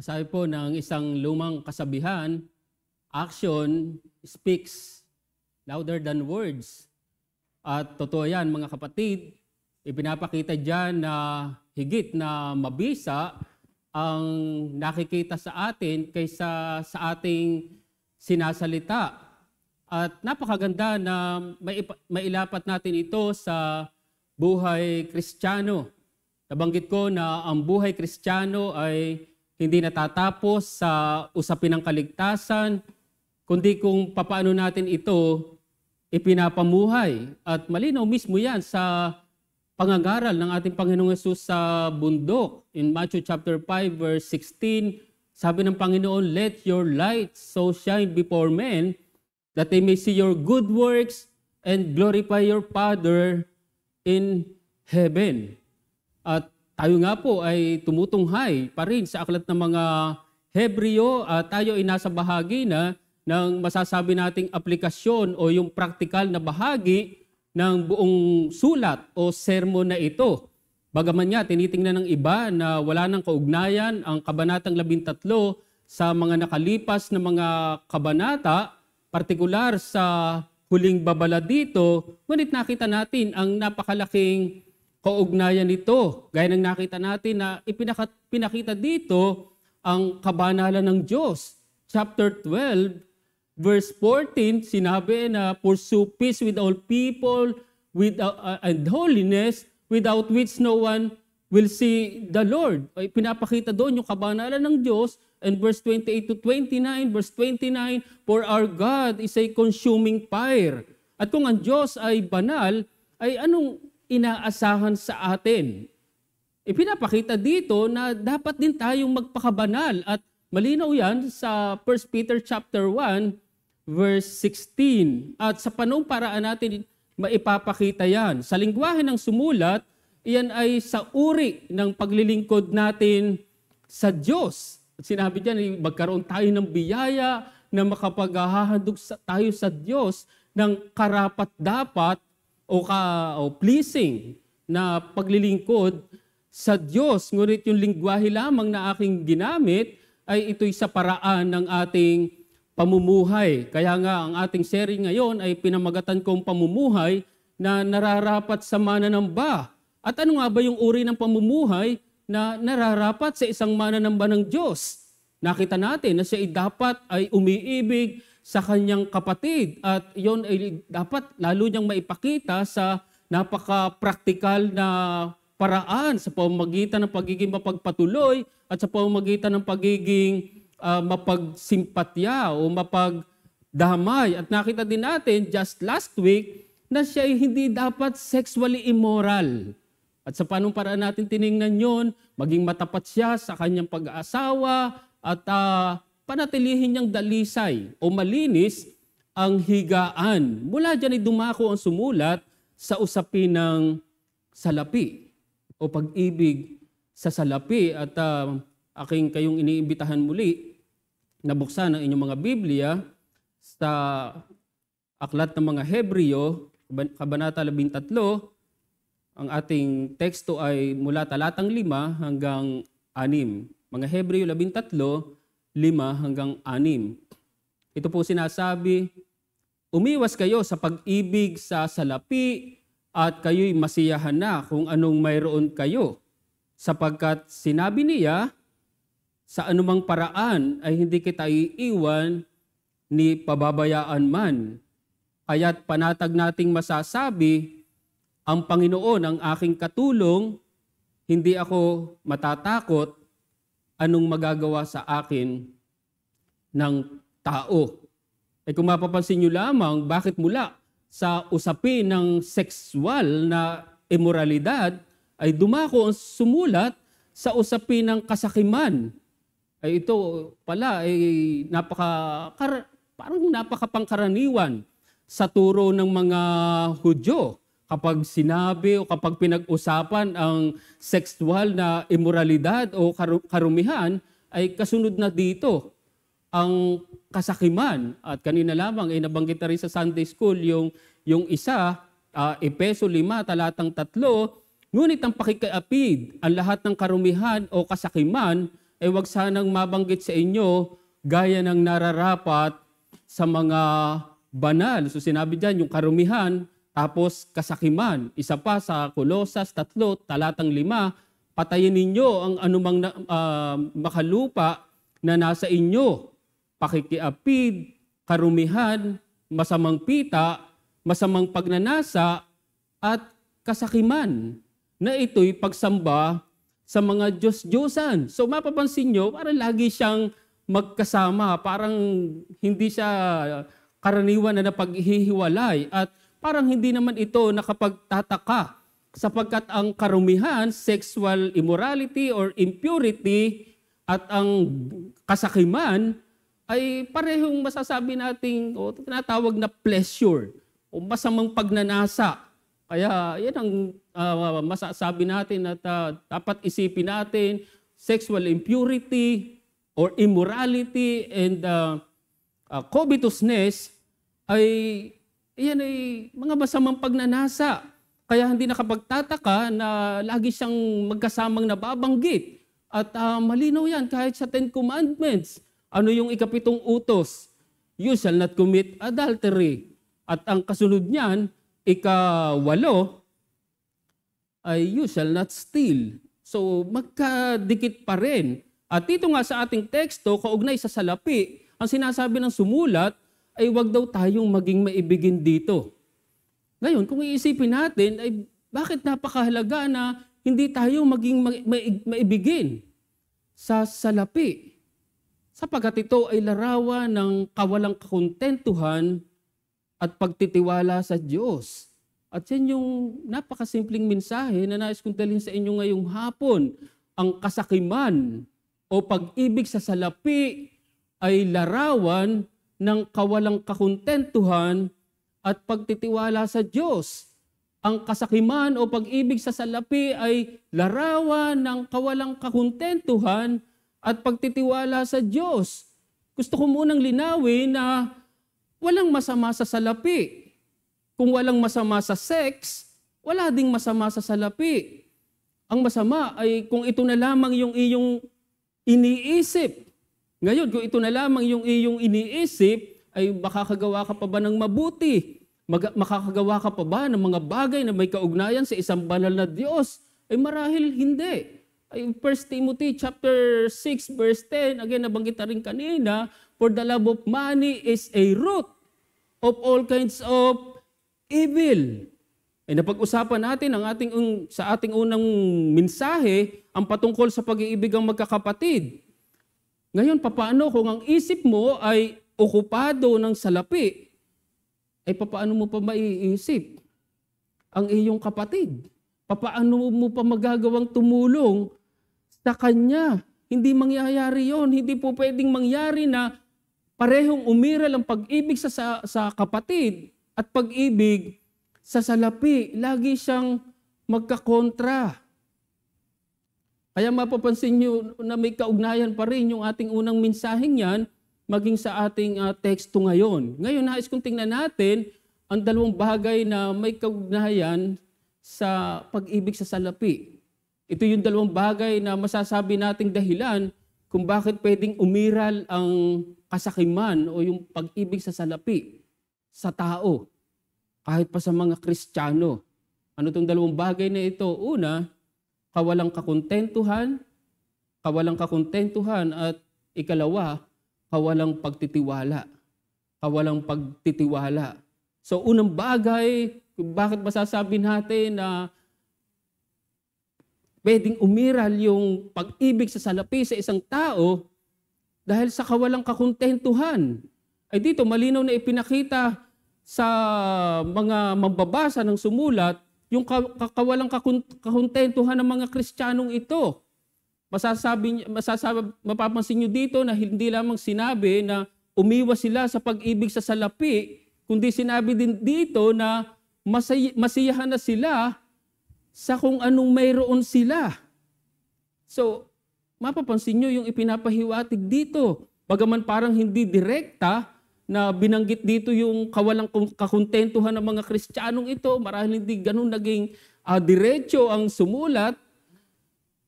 Masabi po ng isang lumang kasabihan, action speaks louder than words. At totoo yan mga kapatid, ipinapakita dyan na higit na mabisa ang nakikita sa atin kaysa sa ating sinasalita. At napakaganda na mailapat natin ito sa buhay kristyano. Nabanggit ko na ang buhay kristyano ay hindi natatapos sa usapin ng kaligtasan, kundi kung papaano natin ito ipinapamuhay. At malinaw mismo yan sa pangangaral ng ating Panginoong Yesus sa bundok. In Matthew chapter 5 verse 16, sabi ng Panginoon, Let your light so shine before men that they may see your good works and glorify your Father in heaven. At tayo nga po ay tumutunghay pa rin sa aklat ng mga Hebreo. Uh, tayo ay nasa bahagi na ng masasabi nating aplikasyon o yung praktikal na bahagi ng buong sulat o sermon na ito. Bagaman niya, tinitingnan ng iba na wala ng kaugnayan ang Kabanatang 13 sa mga nakalipas na mga kabanata, partikular sa huling babala dito, ngunit nakita natin ang napakalaking kaugnayan nito. Gaya ng nakita natin na ipinakita dito ang kabanalan ng Diyos. Chapter 12, verse 14, sinabi na, Pursue peace with all people with, uh, uh, and holiness, without which no one will see the Lord. Ay, pinapakita doon yung kabanalan ng Diyos. And verse 28 to 29, verse 29, For our God is a consuming fire. At kung ang Diyos ay banal, ay anong inaasahan sa atin. Ipinapakita dito na dapat din tayong magpakabanal at malinaw yan sa 1 Peter chapter 1 verse 16. At sa panong paraan natin maipapakita yan. Sa lingwahe ng sumulat, iyan ay sa uri ng paglilingkod natin sa Diyos. At sinabi diyan, eh, magkaroon tayo ng biyaya na makapaghahandog tayo sa Diyos ng karapat-dapat o, ka, o pleasing na paglilingkod sa Diyos. Ngunit yung lingwahe lamang na aking ginamit ay ito'y sa paraan ng ating pamumuhay. Kaya nga ang ating sharing ngayon ay pinamagatan kong pamumuhay na nararapat sa mananamba. At ano nga ba yung uri ng pamumuhay na nararapat sa isang mananamba ng Diyos? Nakita natin na siya ay dapat ay umiibig sa kanyang kapatid. At yon ay dapat lalo niyang maipakita sa napaka-praktikal na paraan sa pamamagitan ng pagiging mapagpatuloy at sa pamamagitan ng pagiging uh, mapagsimpatya o mapagdamay. At nakita din natin just last week na siya ay hindi dapat sexually immoral. At sa panong paraan natin tiningnan yon, maging matapat siya sa kanyang pag-aasawa at uh, panatilihin niyang dalisay o malinis ang higaan. Mula dyan ay dumako ang sumulat sa usapin ng salapi o pag-ibig sa salapi at uh, aking kayong iniimbitahan muli na buksan ang inyong mga Biblia sa aklat ng mga Hebreo, Kabanata 13, ang ating teksto ay mula talatang 5 hanggang 6. Mga Hebreo 13, 5 hanggang 6. Ito po sinasabi, umiwas kayo sa pag-ibig sa salapi at kayo'y masiyahan na kung anong mayroon kayo. Sapagkat sinabi niya, sa anumang paraan ay hindi kita iiwan ni pababayaan man. Kaya't panatag nating masasabi, ang Panginoon ang aking katulong, hindi ako matatakot anong magagawa sa akin ng tao. Eh kung mapapansin nyo lamang, bakit mula sa usapin ng sexual na immoralidad ay dumako ang sumulat sa usapin ng kasakiman. Ay eh, ito pala ay eh, napaka kar, parang napakapangkaraniwan sa turo ng mga Hudyo kapag sinabi o kapag pinag-usapan ang sexual na imoralidad o karumihan, ay kasunod na dito ang kasakiman. At kanina lamang ay eh, nabanggit na rin sa Sunday School yung, yung isa, uh, Epeso 5, talatang 3, ngunit ang pakikiapid, ang lahat ng karumihan o kasakiman, ay eh, wag sanang mabanggit sa inyo gaya ng nararapat sa mga banal. So sinabi diyan yung karumihan, tapos kasakiman, isa pa sa Kolosas 3, talatang 5, patayin ninyo ang anumang na, uh, makalupa na nasa inyo, pakikiapid, karumihan, masamang pita, masamang pagnanasa, at kasakiman na ito'y pagsamba sa mga Diyos-Diyosan. So mapapansin nyo, parang lagi siyang magkasama, parang hindi siya karaniwan na napaghihiwalay at parang hindi naman ito nakapagtataka sapagkat ang karumihan, sexual immorality or impurity at ang kasakiman ay parehong masasabi nating o tinatawag na pleasure o masamang pagnanasa. Kaya yan ang uh, masasabi natin at uh, dapat isipin natin sexual impurity or immorality and uh, uh, covetousness ay iyan ay mga masamang pagnanasa. Kaya hindi nakapagtataka na lagi siyang magkasamang nababanggit. At uh, malinaw yan kahit sa Ten Commandments. Ano yung ikapitong utos? You shall not commit adultery. At ang kasunod niyan, ikawalo, ay you shall not steal. So magkadikit pa rin. At dito nga sa ating teksto, kaugnay sa salapi, ang sinasabi ng sumulat, ay wag daw tayong maging maibigin dito. Ngayon, kung iisipin natin, ay bakit napakahalaga na hindi tayo maging ma- ma- maibigin sa salapi? Sapagat ito ay larawan ng kawalang kakontentuhan at pagtitiwala sa Diyos. At yan yung napakasimpleng mensahe na nais kong dalhin sa inyo ngayong hapon. Ang kasakiman o pag-ibig sa salapi ay larawan ng kawalang kakuntentuhan at pagtitiwala sa Diyos. Ang kasakiman o pag-ibig sa salapi ay larawan ng kawalang kakuntentuhan at pagtitiwala sa Diyos. Gusto ko munang linawin na walang masama sa salapi. Kung walang masama sa sex, wala ding masama sa salapi. Ang masama ay kung ito na lamang yung iyong iniisip ngayon, kung ito na lamang yung iyong iniisip, ay makakagawa ka pa ba ng mabuti? Mag- makakagawa ka pa ba ng mga bagay na may kaugnayan sa isang banal na Diyos? Ay marahil hindi. Ay 1 Timothy chapter 6 verse 10, again nabanggit na rin kanina, for the love of money is a root of all kinds of evil. Ay napag-usapan natin ang ating, sa ating unang mensahe ang patungkol sa pag-iibig ang magkakapatid. Ngayon, papaano kung ang isip mo ay okupado ng salapi, ay eh, papaano mo pa maiisip ang iyong kapatid? Papaano mo pa magagawang tumulong sa kanya? Hindi mangyayari yon. Hindi po pwedeng mangyari na parehong umiral ang pag-ibig sa, sa, sa kapatid at pag-ibig sa salapi. Lagi siyang magkakontra. Kaya mapapansin nyo na may kaugnayan pa rin yung ating unang mensaheng yan maging sa ating uh, teksto ngayon. Ngayon, nais kong tingnan natin ang dalawang bagay na may kaugnayan sa pag-ibig sa salapi. Ito yung dalawang bagay na masasabi nating dahilan kung bakit pwedeng umiral ang kasakiman o yung pag-ibig sa salapi sa tao, kahit pa sa mga Kristiyano. Ano tong dalawang bagay na ito? Una, kawalang kakontentuhan, kawalang kakontentuhan at ikalawa, kawalang pagtitiwala. Kawalang pagtitiwala. So unang bagay, bakit masasabi natin na pwedeng umiral yung pag-ibig sa salapi sa isang tao dahil sa kawalang kakontentuhan. Ay dito, malinaw na ipinakita sa mga mambabasa ng sumulat yung kakawalang kakontentuhan ng mga Kristiyanong ito. Masasabi, masasabi, mapapansin nyo dito na hindi lamang sinabi na umiwas sila sa pag-ibig sa salapi, kundi sinabi din dito na masay, masiyahan na sila sa kung anong mayroon sila. So, mapapansin nyo yung ipinapahiwatig dito. Bagaman parang hindi direkta, na binanggit dito yung kawalang kakontentuhan ng mga Kristiyanong ito, marahil hindi ganun naging uh, diretso ang sumulat,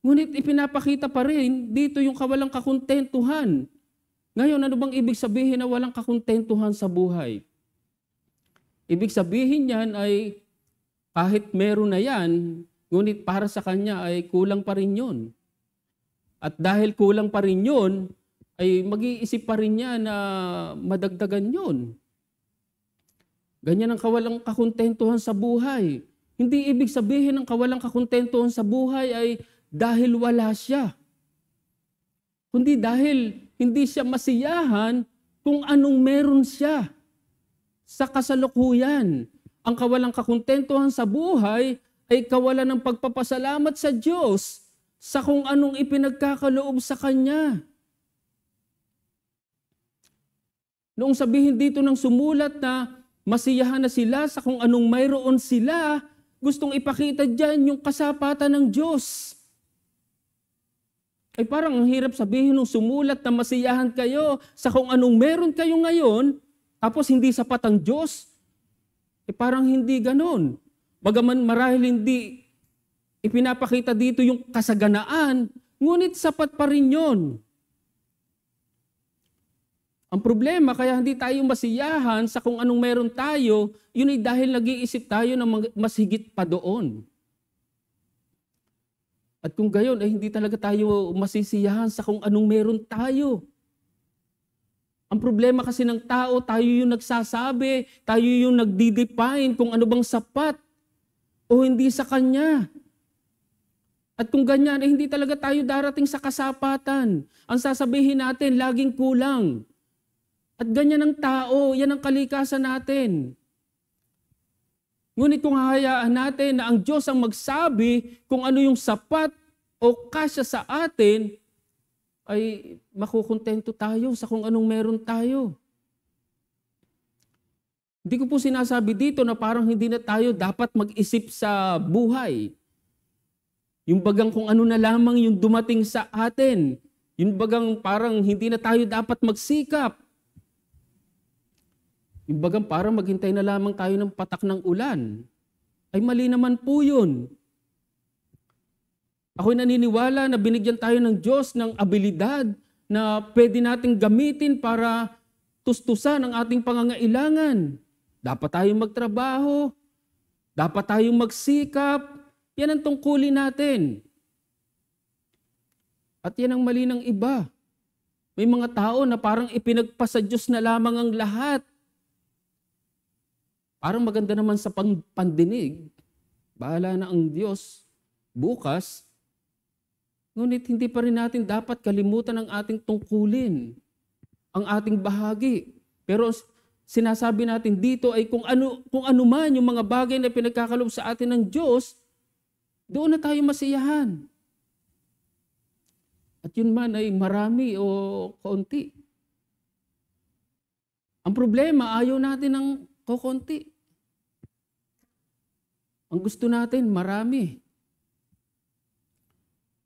ngunit ipinapakita pa rin dito yung kawalang kakontentuhan. Ngayon, ano bang ibig sabihin na walang kakontentuhan sa buhay? Ibig sabihin niyan ay kahit meron na yan, ngunit para sa kanya ay kulang pa rin yun. At dahil kulang pa rin yun, ay mag-iisip pa rin niya na madagdagan yon. Ganyan ang kawalang kakontentuhan sa buhay. Hindi ibig sabihin ng kawalang kakontentuhan sa buhay ay dahil wala siya. Kundi dahil hindi siya masiyahan kung anong meron siya sa kasalukuyan. Ang kawalang kakontentuhan sa buhay ay kawalan ng pagpapasalamat sa Diyos sa kung anong ipinagkakaloob sa Kanya. Noong sabihin dito ng sumulat na masiyahan na sila sa kung anong mayroon sila, gustong ipakita dyan yung kasapatan ng Diyos. Ay parang ang hirap sabihin ng sumulat na masiyahan kayo sa kung anong meron kayo ngayon, tapos hindi sapat ang Diyos. Ay eh parang hindi ganon. Bagaman marahil hindi ipinapakita dito yung kasaganaan, ngunit sapat pa rin yon ang problema, kaya hindi tayo masiyahan sa kung anong meron tayo, yun ay dahil nag-iisip tayo ng mas higit pa doon. At kung gayon, ay hindi talaga tayo masisiyahan sa kung anong meron tayo. Ang problema kasi ng tao, tayo yung nagsasabi, tayo yung nagdi-define kung ano bang sapat o hindi sa kanya. At kung ganyan, eh, hindi talaga tayo darating sa kasapatan. Ang sasabihin natin, laging kulang. At ganyan ang tao, yan ang kalikasan natin. Ngunit kung hahayaan natin na ang Diyos ang magsabi kung ano yung sapat o kasya sa atin, ay makukontento tayo sa kung anong meron tayo. Hindi ko po sinasabi dito na parang hindi na tayo dapat mag-isip sa buhay. Yung bagang kung ano na lamang yung dumating sa atin. Yung bagang parang hindi na tayo dapat magsikap. Imbagang para maghintay na lamang tayo ng patak ng ulan. Ay mali naman po yun. Ako'y naniniwala na binigyan tayo ng Diyos ng abilidad na pwede nating gamitin para tustusan ang ating pangangailangan. Dapat tayong magtrabaho. Dapat tayong magsikap. Yan ang tungkulin natin. At yan ang mali ng iba. May mga tao na parang ipinagpasa Diyos na lamang ang lahat. Parang maganda naman sa pandinig. Bahala na ang Diyos. Bukas, ngunit hindi pa rin natin dapat kalimutan ang ating tungkulin, ang ating bahagi. Pero sinasabi natin dito ay kung ano, kung ano man yung mga bagay na pinagkakalob sa atin ng Diyos, doon na tayo masiyahan. At yun man ay marami o kaunti. Ang problema, ayaw natin ng kukunti. Ang gusto natin, marami.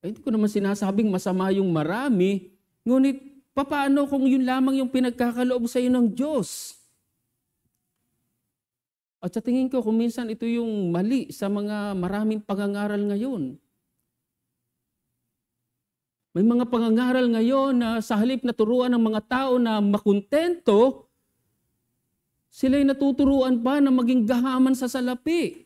Ay, hindi ko naman sinasabing masama yung marami, ngunit paano kung yun lamang yung pinagkakaloob sa iyo ng Diyos? At sa tingin ko, kung minsan ito yung mali sa mga maraming pangangaral ngayon. May mga pangangaral ngayon na sa halip na turuan ng mga tao na makontento, sila'y natuturuan pa na maging gahaman sa salapi.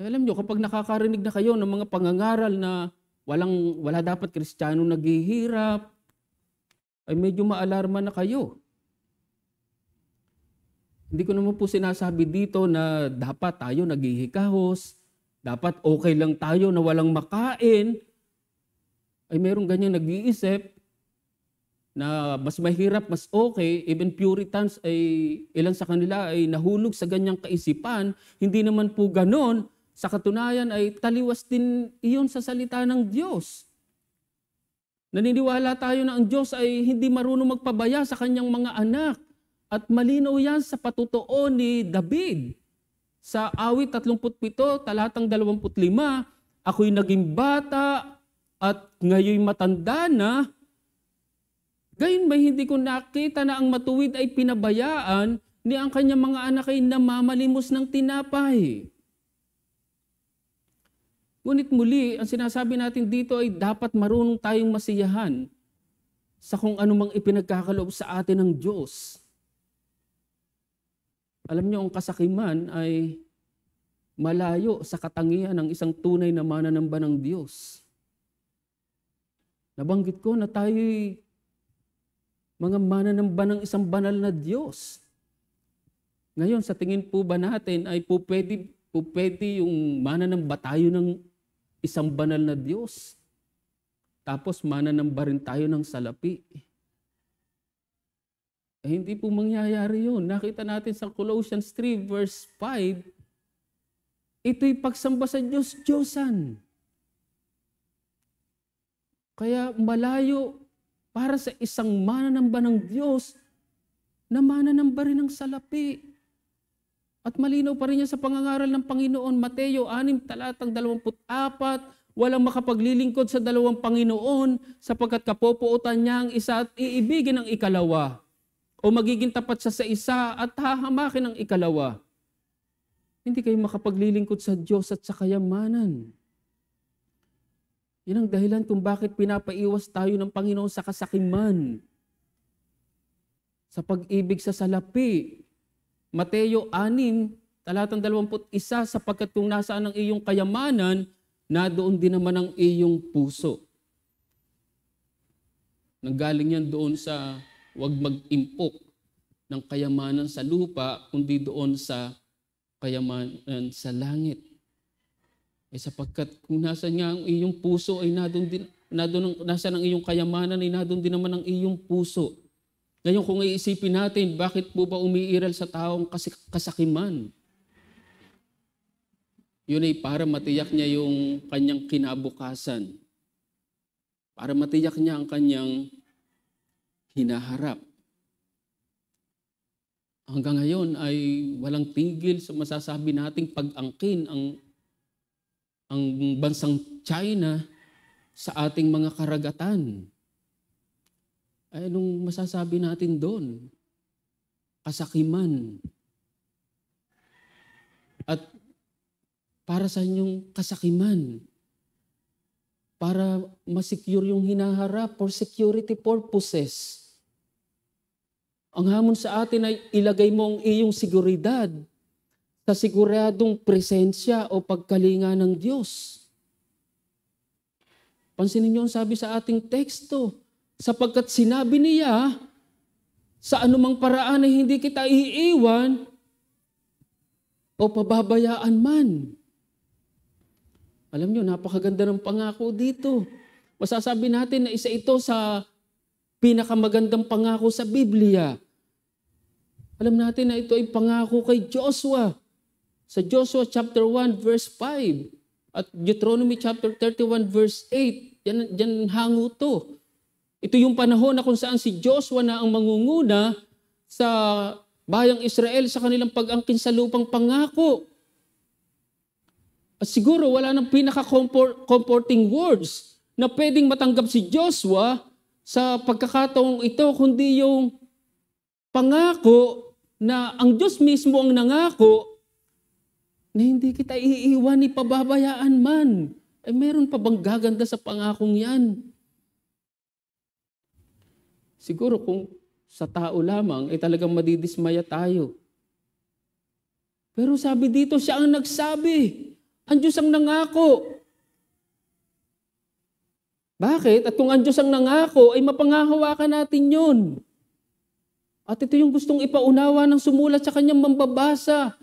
Eh, alam nyo, kapag nakakarinig na kayo ng mga pangangaral na walang, wala dapat kristyano naghihirap, ay medyo maalarma na kayo. Hindi ko naman po sinasabi dito na dapat tayo naghihikahos, dapat okay lang tayo na walang makain. Ay merong ganyan nag-iisip na mas mahirap, mas okay, even Puritans ay ilan sa kanila ay nahulog sa ganyang kaisipan. Hindi naman po ganon sa katunayan ay taliwas din iyon sa salita ng Diyos. Naniniwala tayo na ang Diyos ay hindi marunong magpabaya sa kanyang mga anak. At malinaw yan sa patutuo ni David. Sa awit 37, talatang 25, ako'y naging bata at ngayoy matanda na. Gayon may hindi ko nakita na ang matuwid ay pinabayaan ni ang kanyang mga anak ay namamalimos ng tinapay? Ngunit muli, ang sinasabi natin dito ay dapat marunong tayong masiyahan sa kung anumang ipinagkakaloob sa atin ng Diyos. Alam niyo, ang kasakiman ay malayo sa katangian ng isang tunay na mananamba ng Diyos. Nabanggit ko na tayo'y mga mananamba ng isang banal na Diyos. Ngayon, sa tingin po ba natin ay po pwede, po pwede yung mananamba tayo ng isang banal na Diyos. Tapos mananamba rin tayo ng salapi. Eh, hindi po mangyayari yun. Nakita natin sa Colossians 3 verse 5, ito'y pagsamba sa Diyos, Diyosan. Kaya malayo para sa isang mananamba ng Diyos na mananamba rin ng salapi. At malinaw pa rin niya sa pangangaral ng Panginoon, Mateo 6, talatang 24, walang makapaglilingkod sa dalawang Panginoon sapagkat kapopootan niya ang isa at iibigin ang ikalawa o magiging tapat siya sa isa at hahamakin ang ikalawa. Hindi kayo makapaglilingkod sa Diyos at sa kayamanan. Yan ang dahilan kung bakit pinapaiwas tayo ng Panginoon sa kasakiman, sa pag-ibig sa salapi, Mateo 6, talatang 21, sapagkat kung nasaan ang iyong kayamanan, na doon din naman ang iyong puso. Nanggaling yan doon sa wag mag-impok ng kayamanan sa lupa, kundi doon sa kayamanan sa langit. Eh sapagkat kung nasa niya ang iyong puso ay nadoon din, nadun, nasa ng iyong kayamanan ay nadoon din naman ang iyong puso. Ngayon kung iisipin natin, bakit po ba umiiral sa taong kasi kasakiman? Yun ay para matiyak niya yung kanyang kinabukasan. Para matiyak niya ang kanyang hinaharap. Hanggang ngayon ay walang tigil sa masasabi nating pag-angkin ang ang bansang China sa ating mga karagatan. Ay, eh, anong masasabi natin doon? Kasakiman. At para sa inyong kasakiman, para masecure yung hinaharap for security purposes. Ang hamon sa atin ay ilagay mo ang iyong seguridad sa siguradong presensya o pagkalinga ng Diyos. Pansinin niyo ang sabi sa ating teksto, sapagkat sinabi niya sa anumang paraan ay hindi kita iiwan o pababayaan man. Alam niyo, napakaganda ng pangako dito. Masasabi natin na isa ito sa pinakamagandang pangako sa Biblia. Alam natin na ito ay pangako kay Joshua. Sa Joshua chapter 1 verse 5 at Deuteronomy chapter 31 verse 8, yan, yan hango to. Ito yung panahon na kung saan si Joshua na ang mangunguna sa bayang Israel sa kanilang pag-angkin sa lupang pangako. At siguro wala nang pinaka-comforting words na pwedeng matanggap si Joshua sa pagkakataong ito, kundi yung pangako na ang Diyos mismo ang nangako na hindi kita iiwan ni pababayaan man. Eh meron pa bang gaganda sa pangakong yan? siguro kung sa tao lamang, ay eh, talagang madidismaya tayo. Pero sabi dito, siya ang nagsabi. Ang Diyos ang nangako. Bakit? At kung ang Diyos ang nangako, ay mapangahawakan natin yun. At ito yung gustong ipaunawa ng sumulat sa kanyang mambabasa.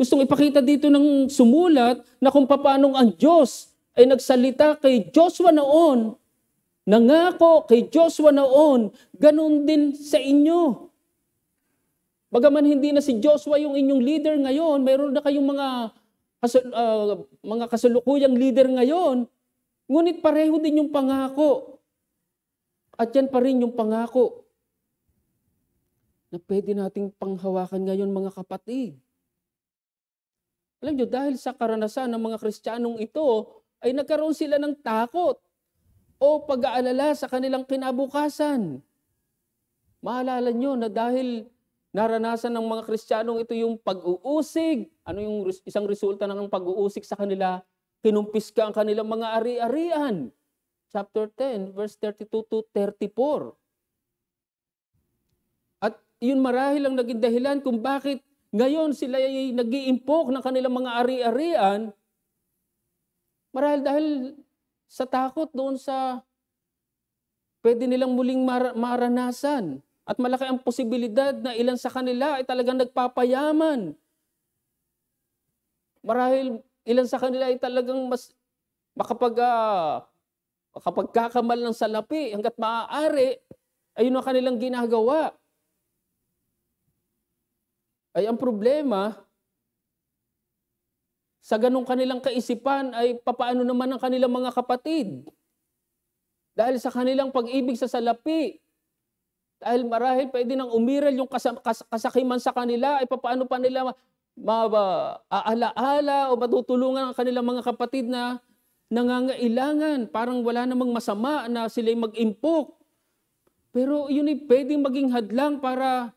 Gustong ipakita dito ng sumulat na kung paanong ang Diyos ay nagsalita kay Joshua noon Nangako kay Joshua noon, ganun din sa inyo. Bagaman hindi na si Joshua yung inyong leader ngayon, mayroon na kayong mga kasul, uh, ah, mga kasulukuyang leader ngayon, ngunit pareho din yung pangako. At yan pa rin yung pangako na pwede nating panghawakan ngayon mga kapatid. Alam nyo, dahil sa karanasan ng mga Kristiyanong ito, ay nagkaroon sila ng takot o pag-aalala sa kanilang kinabukasan. Maalala nyo na dahil naranasan ng mga Kristiyanong ito yung pag-uusig, ano yung isang resulta ng pag-uusig sa kanila, kinumpiska ang kanilang mga ari-arian. Chapter 10, verse 32 to 34. At yun marahil ang naging dahilan kung bakit ngayon sila ay nag ng kanilang mga ari-arian, marahil dahil sa takot doon sa pwede nilang muling mar- maranasan. At malaki ang posibilidad na ilan sa kanila ay talagang nagpapayaman. Marahil ilan sa kanila ay talagang mas makapag uh, makapagkakamal ng salapi hanggat maaari, ayun ang kanilang ginagawa. Ay ang problema, sa ganong kanilang kaisipan ay papaano naman ang kanilang mga kapatid. Dahil sa kanilang pag-ibig sa salapi, dahil marahil pwede nang umiral yung kas- kas- kasakiman sa kanila, ay papaano pa nila maaalaala o matutulungan ang kanilang mga kapatid na nangangailangan. Parang wala namang masama na sila'y mag-impok. Pero yun ay pwedeng maging hadlang para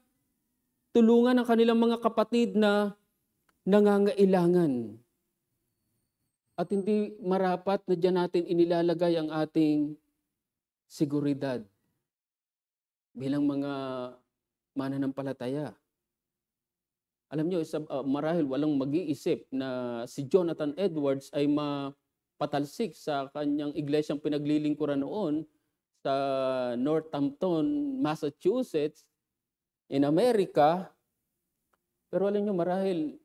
tulungan ang kanilang mga kapatid na nangangailangan. At hindi marapat na dyan natin inilalagay ang ating siguridad bilang mga mananampalataya. Alam nyo, isa, uh, marahil walang mag-iisip na si Jonathan Edwards ay mapatalsik sa kanyang iglesyang pinaglilingkuran noon sa Northampton, Massachusetts, in America. Pero alam nyo, marahil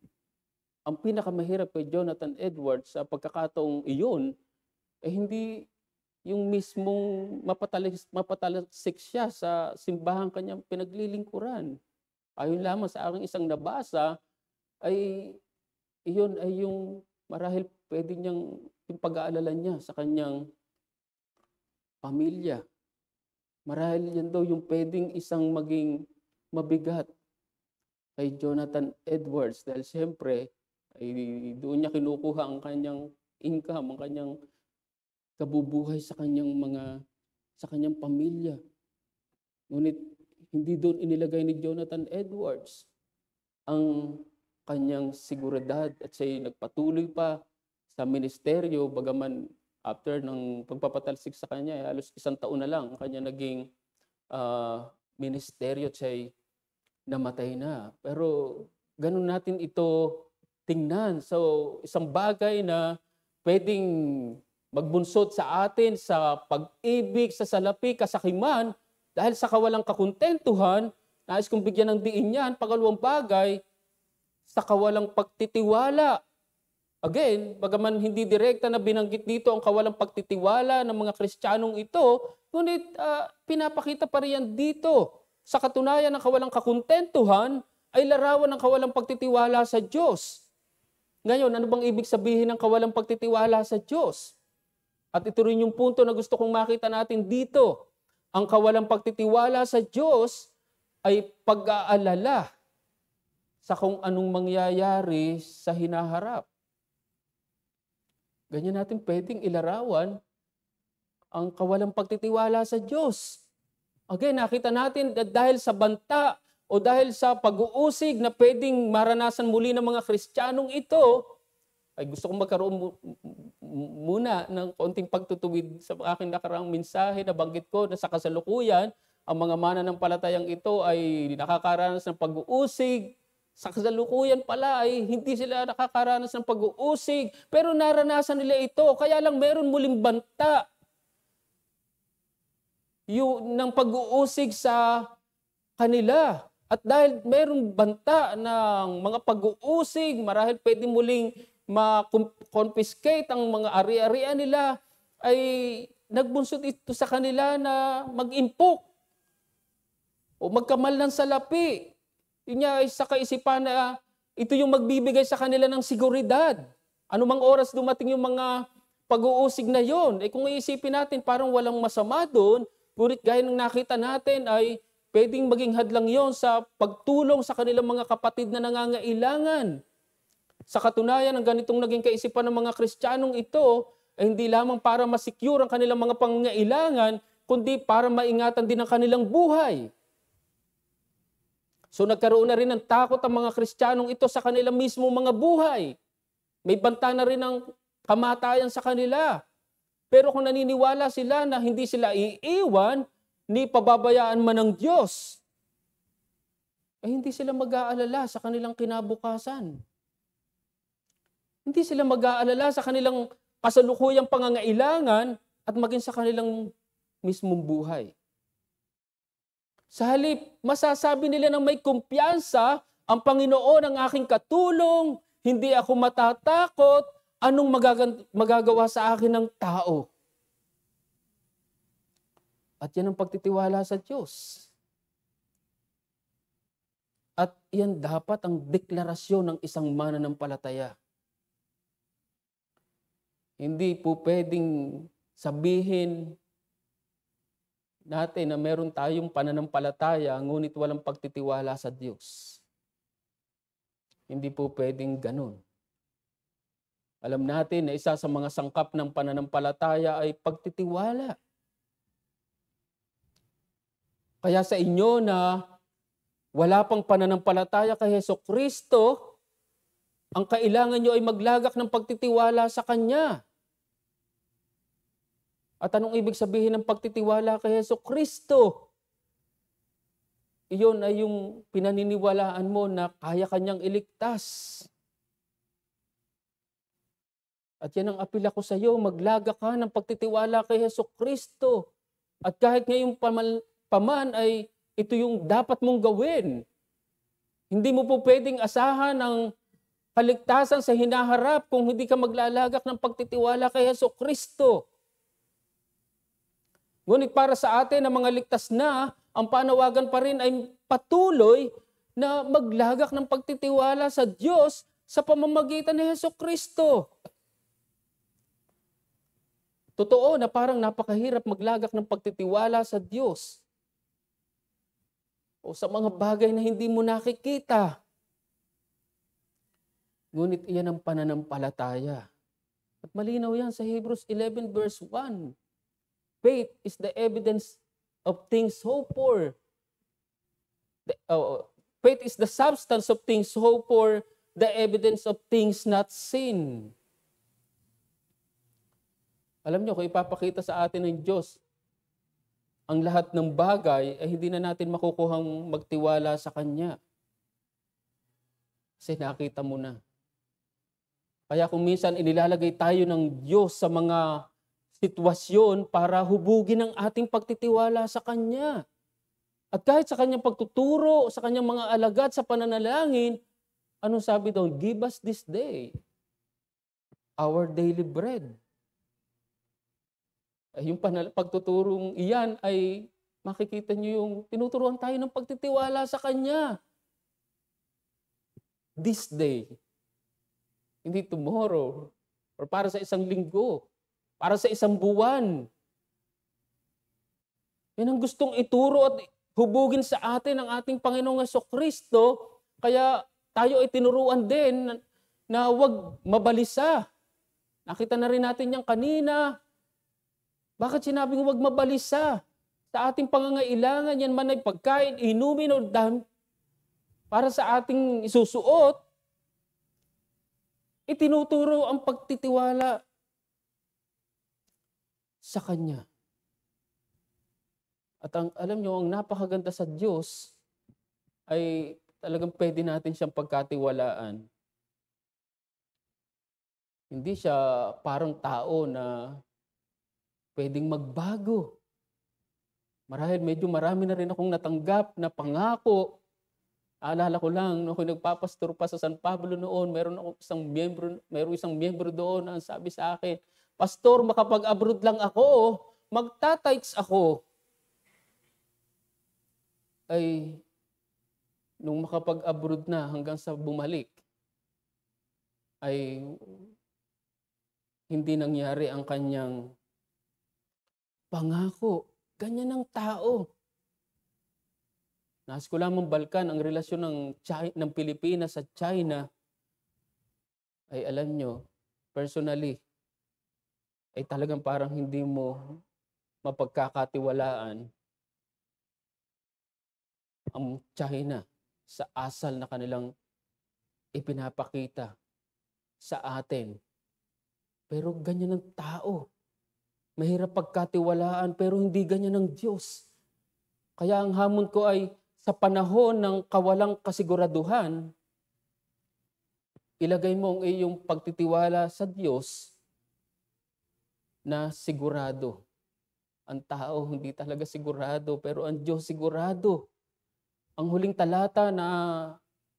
ang pinakamahirap kay Jonathan Edwards sa pagkakataong iyon, eh hindi yung mismong mapatalis, mapatalisik siya sa simbahan kanyang pinaglilingkuran. Ayon lamang sa aking isang nabasa, ay iyon ay yung marahil pwede niyang pag-aalala niya sa kanyang pamilya. Marahil yan daw yung pwedeng isang maging mabigat kay Jonathan Edwards dahil siyempre ay eh, doon niya kinukuha ang kanyang income, ang kanyang kabubuhay sa kanyang mga sa kanyang pamilya. Ngunit hindi doon inilagay ni Jonathan Edwards ang kanyang siguridad at siya nagpatuloy pa sa ministeryo bagaman after ng pagpapatalsik sa kanya, ay eh, halos isang taon na lang kanya naging uh, ministeryo at siya namatay na. Pero ganun natin ito tingnan. So, isang bagay na pwedeng magbunsot sa atin sa pag-ibig, sa salapi, kasakiman, dahil sa kawalang kakontentuhan, nais kong bigyan ng diin yan. Pagalawang bagay, sa kawalang pagtitiwala. Again, bagaman hindi direkta na binanggit dito ang kawalang pagtitiwala ng mga Kristiyanong ito, ngunit uh, pinapakita pa riyan dito. Sa katunayan ng kawalang kakontentuhan ay larawan ng kawalang pagtitiwala sa Diyos. Ngayon, ano bang ibig sabihin ng kawalang pagtitiwala sa Diyos? At ito rin yung punto na gusto kong makita natin dito. Ang kawalang pagtitiwala sa Diyos ay pag-aalala sa kung anong mangyayari sa hinaharap. Ganyan natin pwedeng ilarawan ang kawalang pagtitiwala sa Diyos. Again, nakita natin dahil sa banta o dahil sa pag-uusig na pwedeng maranasan muli ng mga Kristiyanong ito, ay gusto kong magkaroon muna ng konting pagtutuwid sa aking nakaraang mensahe na banggit ko na sa kasalukuyan, ang mga mana ng palatayang ito ay nakakaranas ng pag-uusig. Sa kasalukuyan pala ay hindi sila nakakaranas ng pag-uusig, pero naranasan nila ito. Kaya lang meron muling banta yung, ng pag-uusig sa kanila. At dahil mayroong banta ng mga pag-uusig, marahil pwede muling ma-confiscate ang mga ari-arian nila, ay nagbunsot ito sa kanila na mag-impok o magkamal ng salapi. Yun niya ay sa kaisipan na ito yung magbibigay sa kanila ng siguridad. mang oras dumating yung mga pag-uusig na yon. Eh kung iisipin natin, parang walang masama doon. Ngunit gaya ng nakita natin ay pwedeng maging hadlang yon sa pagtulong sa kanilang mga kapatid na nangangailangan. Sa katunayan, ang ganitong naging kaisipan ng mga Kristiyanong ito ay hindi lamang para masecure ang kanilang mga pangangailangan, kundi para maingatan din ang kanilang buhay. So nagkaroon na rin ng takot ang mga Kristiyanong ito sa kanilang mismo mga buhay. May banta na rin ng kamatayan sa kanila. Pero kung naniniwala sila na hindi sila iiwan, ni pababayaan man ng Diyos, ay eh, hindi sila mag-aalala sa kanilang kinabukasan. Hindi sila mag-aalala sa kanilang kasalukuyang pangangailangan at maging sa kanilang mismong buhay. Sa halip, masasabi nila ng may kumpiyansa, ang Panginoon ang aking katulong, hindi ako matatakot, anong magagawa sa akin ng tao? At yan ang pagtitiwala sa Diyos. At yan dapat ang deklarasyon ng isang mananampalataya. Hindi po pwedeng sabihin natin na meron tayong pananampalataya ngunit walang pagtitiwala sa Diyos. Hindi po pwedeng ganun. Alam natin na isa sa mga sangkap ng pananampalataya ay pagtitiwala kaya sa inyo na wala pang pananampalataya kay Heso Kristo, ang kailangan nyo ay maglagak ng pagtitiwala sa Kanya. At anong ibig sabihin ng pagtitiwala kay Heso Kristo? Iyon ay yung pinaniniwalaan mo na kaya kanyang iligtas. At yan ang apila ko sa iyo, maglaga ka ng pagtitiwala kay Heso Kristo. At kahit ngayong paman ay ito yung dapat mong gawin. Hindi mo po pwedeng asahan ang kaligtasan sa hinaharap kung hindi ka maglalagak ng pagtitiwala kay Yeso Kristo. Ngunit para sa atin na mga ligtas na, ang panawagan pa rin ay patuloy na maglagak ng pagtitiwala sa Diyos sa pamamagitan ni Yeso Kristo. Totoo na parang napakahirap maglagak ng pagtitiwala sa Diyos o sa mga bagay na hindi mo nakikita. Ngunit iyan ang pananampalataya. At malinaw yan sa Hebrews 11 verse 1. Faith is the evidence of things hoped for. The, uh, faith is the substance of things hoped for, the evidence of things not seen. Alam nyo, kung ipapakita sa atin ng Diyos ang lahat ng bagay ay eh, hindi na natin makukuhang magtiwala sa Kanya. Kasi nakita mo na. Kaya kung minsan inilalagay tayo ng Diyos sa mga sitwasyon para hubugin ang ating pagtitiwala sa Kanya. At kahit sa Kanyang pagtuturo, sa Kanyang mga alagad sa pananalangin, anong sabi daw? Give us this day our daily bread. Eh, yung panal- pagtuturong iyan ay makikita niyo yung tinuturuan tayo ng pagtitiwala sa Kanya. This day, hindi tomorrow, or para sa isang linggo, para sa isang buwan. Yan ang gustong ituro at hubugin sa atin ng ating Panginoong Yeso Kristo, kaya tayo ay tinuruan din na, na wag mabalisa. Nakita na rin natin yan kanina, bakit sinabing huwag mabalisa? Sa ating pangangailangan, yan man ay pagkain, inumin o dam, para sa ating isusuot, itinuturo ang pagtitiwala sa Kanya. At ang, alam nyo, ang napakaganda sa Diyos ay talagang pwede natin siyang pagkatiwalaan. Hindi siya parang tao na pwedeng magbago. Marahil medyo marami na rin akong natanggap na pangako. Alala ko lang, nung no, ako nagpapastor pa sa San Pablo noon, meron ako isang miyembro, meron isang miyembro doon na sabi sa akin, Pastor, makapag-abroad lang ako, magta ako. Ay, nung makapag-abroad na hanggang sa bumalik, ay hindi nangyari ang kanyang pangako. Ganyan ang tao. Nas ko lamang Balkan, ang relasyon ng, China, ng Pilipinas sa China ay alam nyo, personally, ay talagang parang hindi mo mapagkakatiwalaan ang China sa asal na kanilang ipinapakita sa atin. Pero ganyan ang tao. Mahirap pagkatiwalaan pero hindi ganyan ang Diyos. Kaya ang hamon ko ay sa panahon ng kawalang kasiguraduhan, ilagay mo ang iyong pagtitiwala sa Diyos na sigurado. Ang tao hindi talaga sigurado pero ang Diyos sigurado. Ang huling talata na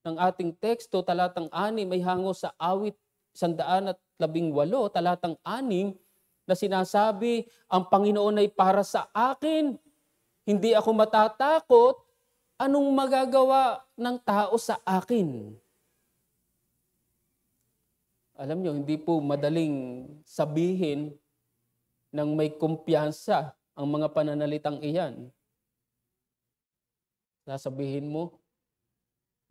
ng ating teksto, talatang 6, may hango sa awit 118, talatang 6, na sinasabi, ang Panginoon ay para sa akin, hindi ako matatakot, anong magagawa ng tao sa akin? Alam nyo, hindi po madaling sabihin ng may kumpiyansa ang mga pananalitang iyan. Nasabihin mo,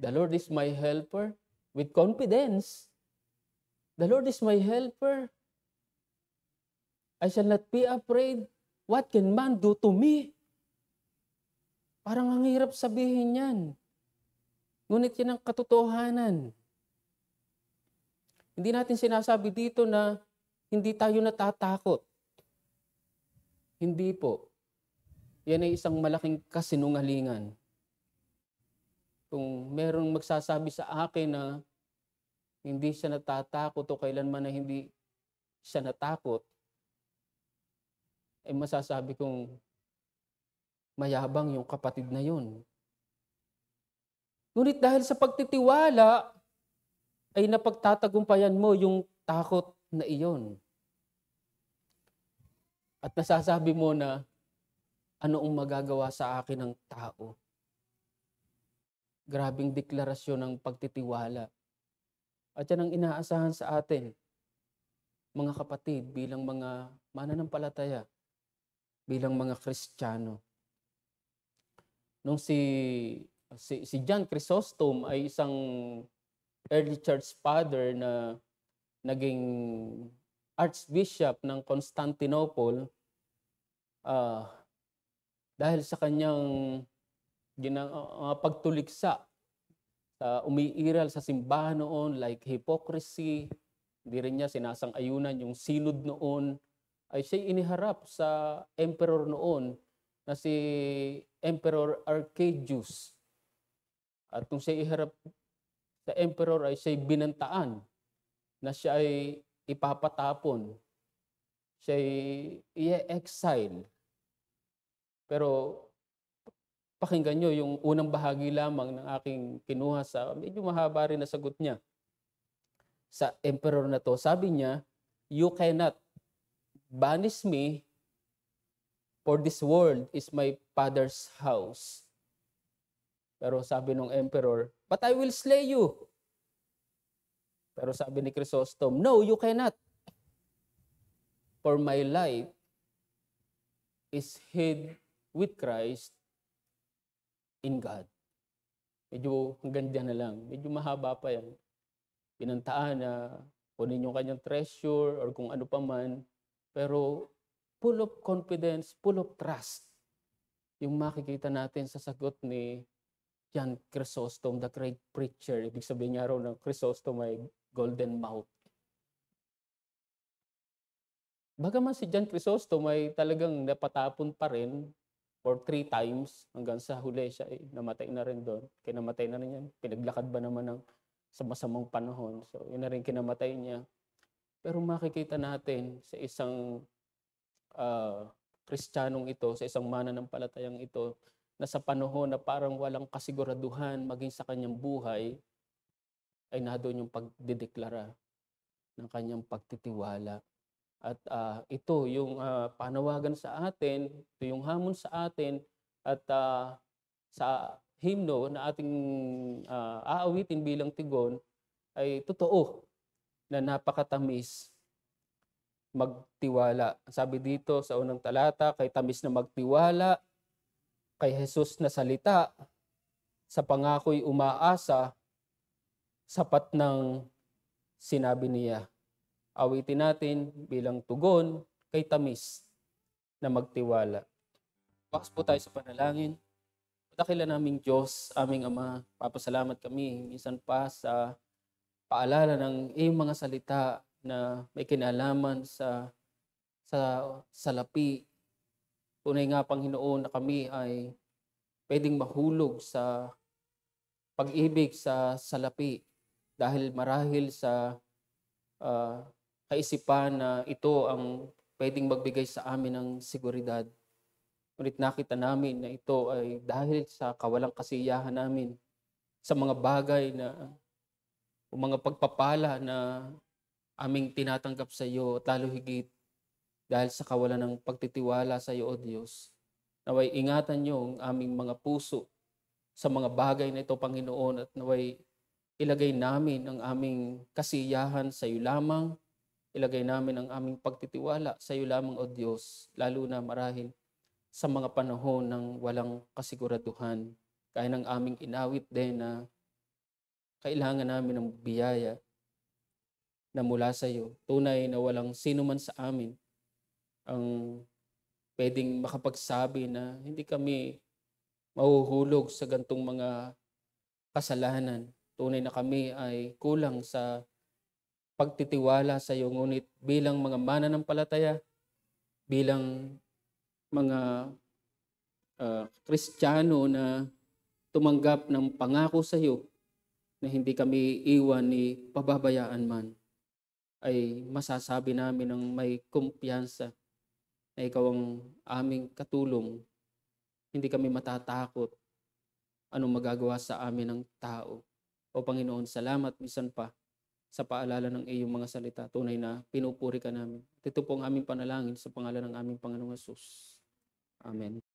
The Lord is my helper with confidence. The Lord is my helper. I shall not be afraid. What can man do to me? Parang ang hirap sabihin yan. Ngunit yan ang katotohanan. Hindi natin sinasabi dito na hindi tayo natatakot. Hindi po. Yan ay isang malaking kasinungalingan. Kung merong magsasabi sa akin na hindi siya natatakot o kailanman na hindi siya natakot, ay eh, masasabi kong mayabang yung kapatid na yun. Ngunit dahil sa pagtitiwala, ay napagtatagumpayan mo yung takot na iyon. At nasasabi mo na, ano ang magagawa sa akin ng tao? Grabing deklarasyon ng pagtitiwala. At yan ang inaasahan sa atin, mga kapatid, bilang mga mananampalataya bilang mga Kristiyano. Nung si, si, si John Chrysostom ay isang early church father na naging archbishop ng Constantinople uh, dahil sa kanyang gina, uh, pagtuliksa uh, umiiral sa simbahan noon like hypocrisy hindi rin niya sinasang-ayunan yung sinod noon ay siya iniharap sa emperor noon na si Emperor Arcadius. At kung siya iharap sa emperor ay siya binantaan na siya ay ipapatapon. Siya ay i-exile. Pero pakinggan nyo yung unang bahagi lamang ng aking kinuha sa medyo mahaba rin na sagot niya sa emperor na to. Sabi niya, you cannot banish me, for this world is my father's house. Pero sabi ng emperor, but I will slay you. Pero sabi ni Chrysostom, no, you cannot. For my life is hid with Christ in God. Medyo hanggang dyan na lang. Medyo mahaba pa yan. Pinantaan na kunin yung kanyang treasure or kung ano pa man, pero full of confidence, full of trust yung makikita natin sa sagot ni John Chrysostom, the great preacher. Ibig sabihin niya raw na Chrysostom ay golden mouth. Bagaman si John Chrysostom ay talagang napatapon pa rin for three times hanggang sa huli siya ay eh, namatay na rin doon. Kinamatay na rin yan. Pinaglakad ba naman ng sa masamang panahon. So, yun na rin kinamatay niya. Pero makikita natin sa isang uh, ah, kristyanong ito, sa isang mananampalatayang ito, na sa panahon na parang walang kasiguraduhan maging sa kanyang buhay, ay nadoon yung pagdideklara ng kanyang pagtitiwala. At uh, ito yung uh, panawagan sa atin, ito yung hamon sa atin at uh, sa himno na ating uh, aawitin bilang tigon ay totoo na napakatamis magtiwala. Sabi dito sa unang talata, kay tamis na magtiwala, kay Jesus na salita, sa pangako'y umaasa, sapat ng sinabi niya. Awitin natin bilang tugon kay tamis na magtiwala. Bakas po tayo sa panalangin. Patakila naming Diyos, aming Ama, papasalamat kami minsan pa sa paalala ng iyong mga salita na may kinalaman sa sa salapi. Tunay nga Panginoon na kami ay pwedeng mahulog sa pag-ibig sa salapi dahil marahil sa uh, kaisipan na ito ang pwedeng magbigay sa amin ng seguridad. Ngunit nakita namin na ito ay dahil sa kawalang kasiyahan namin sa mga bagay na o mga pagpapala na aming tinatanggap sa iyo, talo higit dahil sa kawalan ng pagtitiwala sa iyo, O Diyos. Naway ingatan niyo ang aming mga puso sa mga bagay na ito, Panginoon, at naway ilagay namin ang aming kasiyahan sa iyo lamang, ilagay namin ang aming pagtitiwala sa iyo lamang, O Diyos, lalo na marahil sa mga panahon ng walang kasiguraduhan. Kaya ng aming inawit din na kailangan namin ng biyaya na mula sa iyo. Tunay na walang sino man sa amin ang pwedeng makapagsabi na hindi kami mahuhulog sa gantong mga kasalanan. Tunay na kami ay kulang sa pagtitiwala sa iyo. Ngunit bilang mga mananampalataya, bilang mga uh, Kristiyano na tumanggap ng pangako sa iyo, na hindi kami iwan ni pababayaan man, ay masasabi namin ng may kumpiyansa na ikaw ang aming katulong. Hindi kami matatakot anong magagawa sa amin ng tao. O Panginoon, salamat misan pa sa paalala ng iyong mga salita. Tunay na pinupuri ka namin. At ito po ang aming panalangin sa pangalan ng aming Panginoong Yesus. Amen.